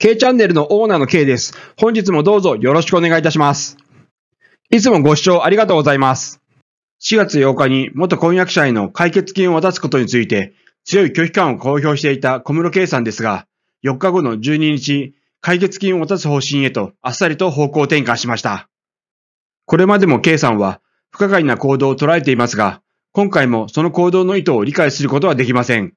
K チャンネルのオーナーの K です。本日もどうぞよろしくお願いいたします。いつもご視聴ありがとうございます。4月8日に元婚約者への解決金を渡すことについて強い拒否感を公表していた小室圭さんですが、4日後の12日、解決金を渡す方針へとあっさりと方向転換しました。これまでも K さんは不可解な行動を捉えていますが、今回もその行動の意図を理解することはできません。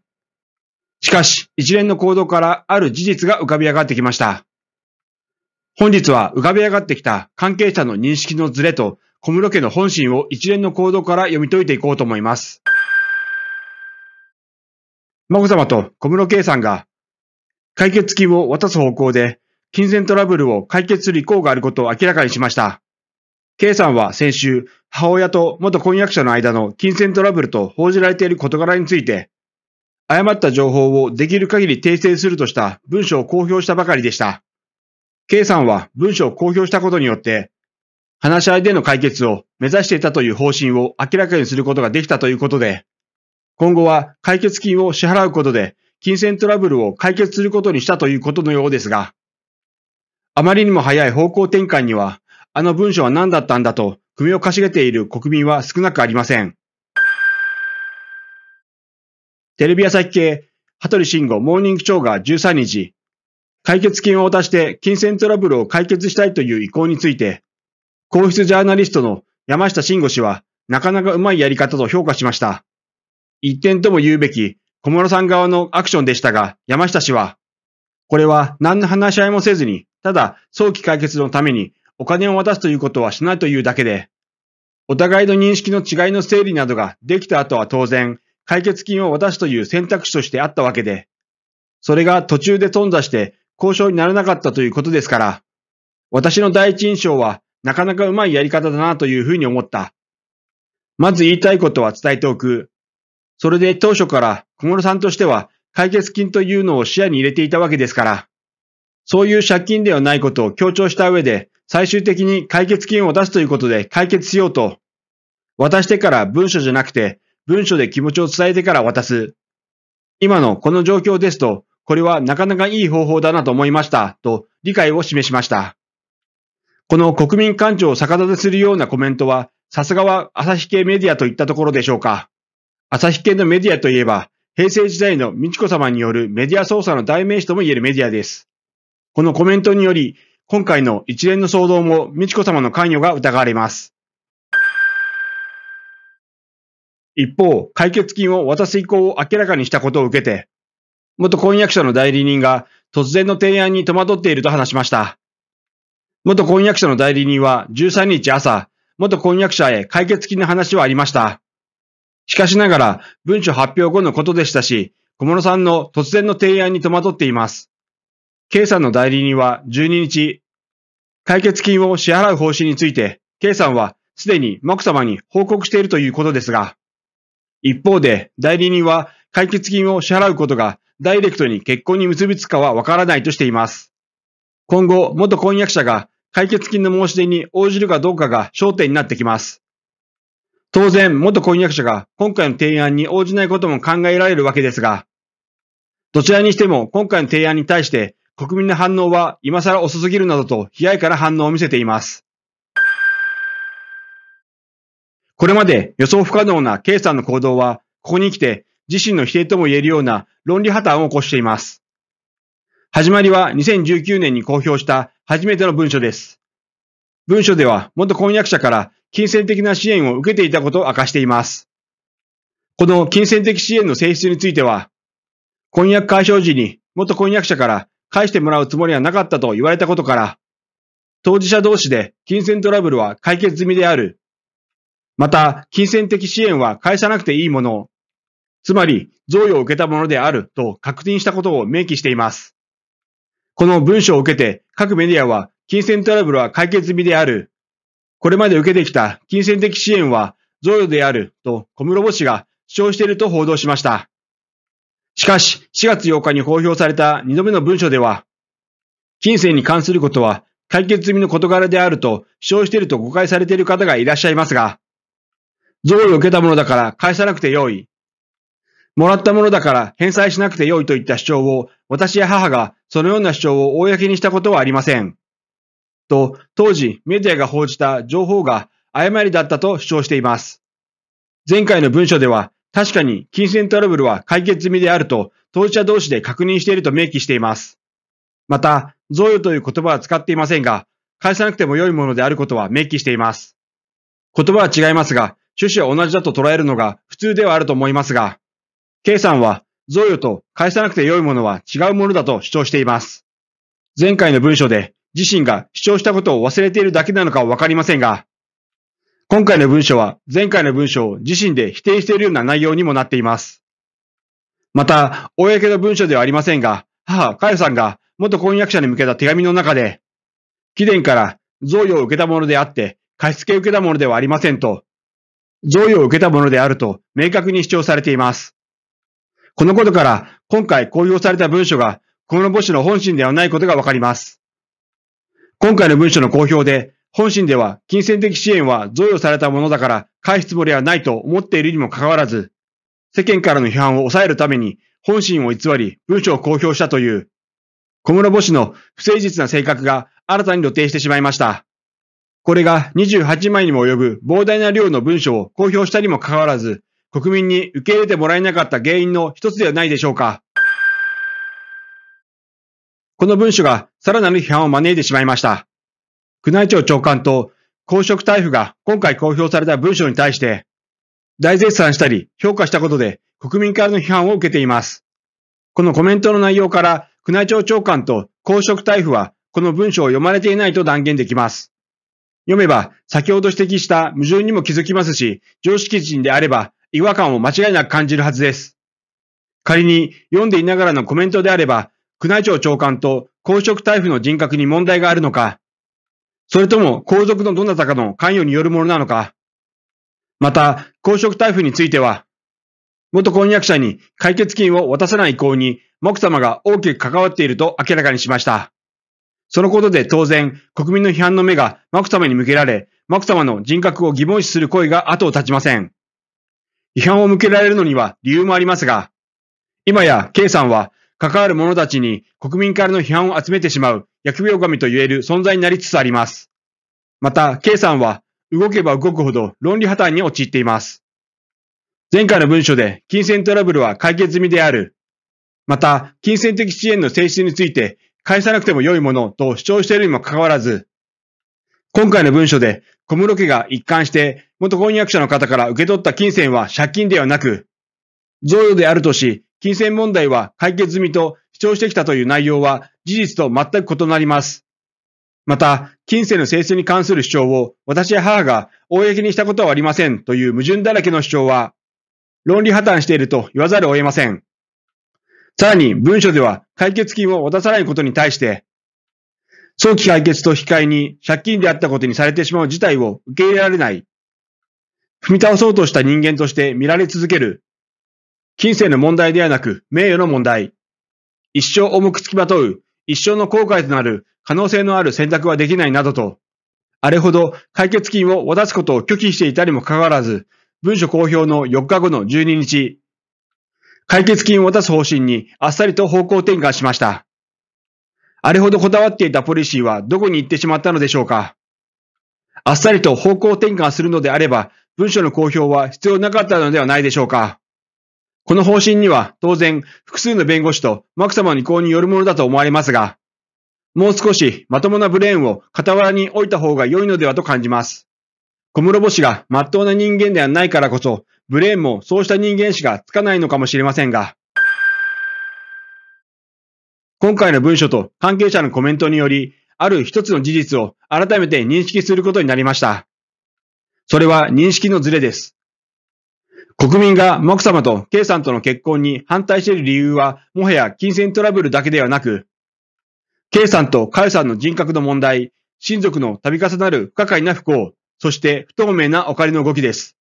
しかし、一連の行動からある事実が浮かび上がってきました。本日は浮かび上がってきた関係者の認識のズレと小室家の本心を一連の行動から読み解いていこうと思います。眞子さまと小室圭さんが解決金を渡す方向で金銭トラブルを解決する意向があることを明らかにしました。圭さんは先週、母親と元婚約者の間の金銭トラブルと報じられている事柄について、誤った情報をできる限り訂正するとした文書を公表したばかりでした。K さんは文書を公表したことによって、話し合いでの解決を目指していたという方針を明らかにすることができたということで、今後は解決金を支払うことで金銭トラブルを解決することにしたということのようですが、あまりにも早い方向転換には、あの文書は何だったんだと首をかしげている国民は少なくありません。テレビ朝日系、羽鳥慎吾モーニング長が13日、解決金を渡して金銭トラブルを解決したいという意向について、皇室ジャーナリストの山下慎吾氏は、なかなかうまいやり方と評価しました。一点とも言うべき、小室さん側のアクションでしたが、山下氏は、これは何の話し合いもせずに、ただ早期解決のためにお金を渡すということはしないというだけで、お互いの認識の違いの整理などができた後は当然、解決金を渡すという選択肢としてあったわけで、それが途中で頓挫して交渉にならなかったということですから、私の第一印象はなかなかうまいやり方だなというふうに思った。まず言いたいことは伝えておく。それで当初から小室さんとしては解決金というのを視野に入れていたわけですから、そういう借金ではないことを強調した上で、最終的に解決金を出すということで解決しようと、渡してから文書じゃなくて文書で気持ちを伝えてから渡す。今のこの状況ですと、これはなかなかいい方法だなと思いました、と理解を示しました。この国民感情を逆立てするようなコメントは、さすがは朝日系メディアといったところでしょうか。朝日系のメディアといえば、平成時代の美智子様によるメディア操作の代名詞とも言えるメディアです。このコメントにより、今回の一連の騒動も美智子様の関与が疑われます。一方、解決金を渡す意向を明らかにしたことを受けて、元婚約者の代理人が突然の提案に戸惑っていると話しました。元婚約者の代理人は13日朝、元婚約者へ解決金の話はありました。しかしながら、文書発表後のことでしたし、小室さんの突然の提案に戸惑っています。K さんの代理人は12日、解決金を支払う方針について、K さんはすでにマク様に報告しているということですが、一方で、代理人は解決金を支払うことがダイレクトに結婚に結びつくかはわからないとしています。今後、元婚約者が解決金の申し出に応じるかどうかが焦点になってきます。当然、元婚約者が今回の提案に応じないことも考えられるわけですが、どちらにしても今回の提案に対して国民の反応は今更遅すぎるなどと冷やから反応を見せています。これまで予想不可能な K さんの行動は、ここに来て自身の否定とも言えるような論理破綻を起こしています。始まりは2019年に公表した初めての文書です。文書では元婚約者から金銭的な支援を受けていたことを明かしています。この金銭的支援の性質については、婚約解消時に元婚約者から返してもらうつもりはなかったと言われたことから、当事者同士で金銭トラブルは解決済みであるまた、金銭的支援は返さなくていいものを、つまり、贈与を受けたものであると確認したことを明記しています。この文書を受けて、各メディアは、金銭トラブルは解決済みである。これまで受けてきた金銭的支援は贈与であると小室母氏が主張していると報道しました。しかし、4月8日に公表された2度目の文書では、金銭に関することは解決済みの事柄であると主張していると誤解されている方がいらっしゃいますが、贈与を受けたものだから返さなくてよい。もらったものだから返済しなくてよいといった主張を、私や母がそのような主張を公にしたことはありません。と、当時メディアが報じた情報が誤りだったと主張しています。前回の文書では、確かに金銭トラブルは解決済みであると当事者同士で確認していると明記しています。また、贈与という言葉は使っていませんが、返さなくても良いものであることは明記しています。言葉は違いますが、趣旨は同じだと捉えるのが普通ではあると思いますが、K さんは贈与と返さなくて良いものは違うものだと主張しています。前回の文書で自身が主張したことを忘れているだけなのかわかりませんが、今回の文書は前回の文書を自身で否定しているような内容にもなっています。また、公の文書ではありませんが、母、か代さんが元婚約者に向けた手紙の中で、貴殿から贈与を受けたものであって、貸付受けたものではありませんと、贈与を受けたものであると明確に主張されています。このことから、今回公表された文書が、小室母子の本心ではないことがわかります。今回の文書の公表で、本心では金銭的支援は贈与されたものだから返すつもりはないと思っているにもかかわらず、世間からの批判を抑えるために本心を偽り文書を公表したという、小室母子の不誠実な性格が新たに露呈してしまいました。これが28枚にも及ぶ膨大な量の文書を公表したにもかかわらず、国民に受け入れてもらえなかった原因の一つではないでしょうか。この文書がさらなる批判を招いてしまいました。宮内庁長官と公職大夫が今回公表された文書に対して、大絶賛したり評価したことで国民からの批判を受けています。このコメントの内容から宮内庁長官と公職大夫はこの文書を読まれていないと断言できます。読めば、先ほど指摘した矛盾にも気づきますし、常識人であれば、違和感を間違いなく感じるはずです。仮に、読んでいながらのコメントであれば、宮内庁長官と公職大夫の人格に問題があるのか、それとも皇族のどなたかの関与によるものなのか、また、公職大夫については、元婚約者に解決金を渡さない意向に、目様が大きく関わっていると明らかにしました。そのことで当然、国民の批判の目がマク様に向けられ、マク様の人格を疑問視する声が後を絶ちません。批判を向けられるのには理由もありますが、今や K さんは関わる者たちに国民からの批判を集めてしまう疫病神と言える存在になりつつあります。また、K さんは動けば動くほど論理破綻に陥っています。前回の文書で金銭トラブルは解決済みである。また、金銭的支援の性質について返さなくても良いものと主張しているにもかかわらず、今回の文書で小室家が一貫して元婚約者の方から受け取った金銭は借金ではなく、贈与であるとし、金銭問題は解決済みと主張してきたという内容は事実と全く異なります。また、金銭の性質に関する主張を私や母が公にしたことはありませんという矛盾だらけの主張は、論理破綻していると言わざるを得ません。さらに文書では解決金を渡さないことに対して、早期解決と引き換えに借金であったことにされてしまう事態を受け入れられない。踏み倒そうとした人間として見られ続ける。金銭の問題ではなく名誉の問題。一生重くつきまとう、一生の後悔となる可能性のある選択はできないなどと、あれほど解決金を渡すことを拒否していたにもかかわらず、文書公表の4日後の12日、解決金を渡す方針にあっさりと方向転換しました。あれほどこだわっていたポリシーはどこに行ってしまったのでしょうかあっさりと方向転換するのであれば、文書の公表は必要なかったのではないでしょうかこの方針には当然複数の弁護士とマク様の意向によるものだと思われますが、もう少しまともなブレーンを傍らに置いた方が良いのではと感じます。小室母氏が真っ当な人間ではないからこそ、ブレーンもそうした人間しがつかないのかもしれませんが、今回の文書と関係者のコメントにより、ある一つの事実を改めて認識することになりました。それは認識のズレです。国民がマク様と K さんとの結婚に反対している理由は、もはや金銭トラブルだけではなく、K さんとカヨさんの人格の問題、親族の度重なる不可解な不幸、そして不透明なお金の動きです。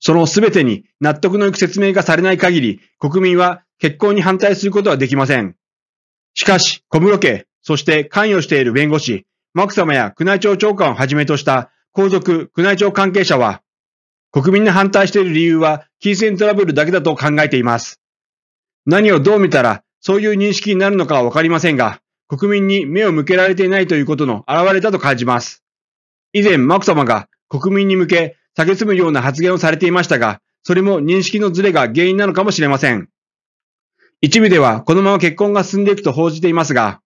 その全てに納得のいく説明がされない限り、国民は結婚に反対することはできません。しかし、小室家、そして関与している弁護士、マク様や宮内庁長官をはじめとした皇族、宮内庁関係者は、国民に反対している理由は金銭トラブルだけだと考えています。何をどう見たらそういう認識になるのかはわかりませんが、国民に目を向けられていないということの現れだと感じます。以前、マク様が国民に向け蔑むような発言をされていましたが、それも認識のズレが原因なのかもしれません。一部ではこのまま結婚が進んでいくと報じていますが、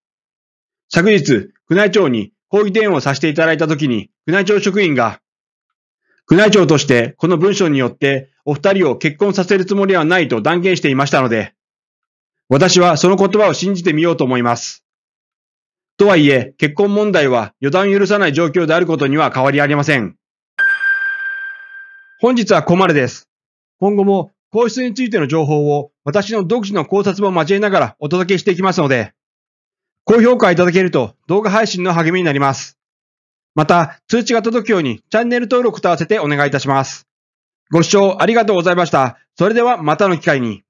昨日、宮内庁に抗議電話をさせていただいたときに、宮内庁職員が、宮内庁としてこの文書によってお二人を結婚させるつもりはないと断言していましたので、私はその言葉を信じてみようと思います。とはいえ、結婚問題は予断を許さない状況であることには変わりありません。本日はここまでです。今後も皇室についての情報を私の独自の考察も交えながらお届けしていきますので、高評価いただけると動画配信の励みになります。また、通知が届くようにチャンネル登録と合わせてお願いいたします。ご視聴ありがとうございました。それではまたの機会に。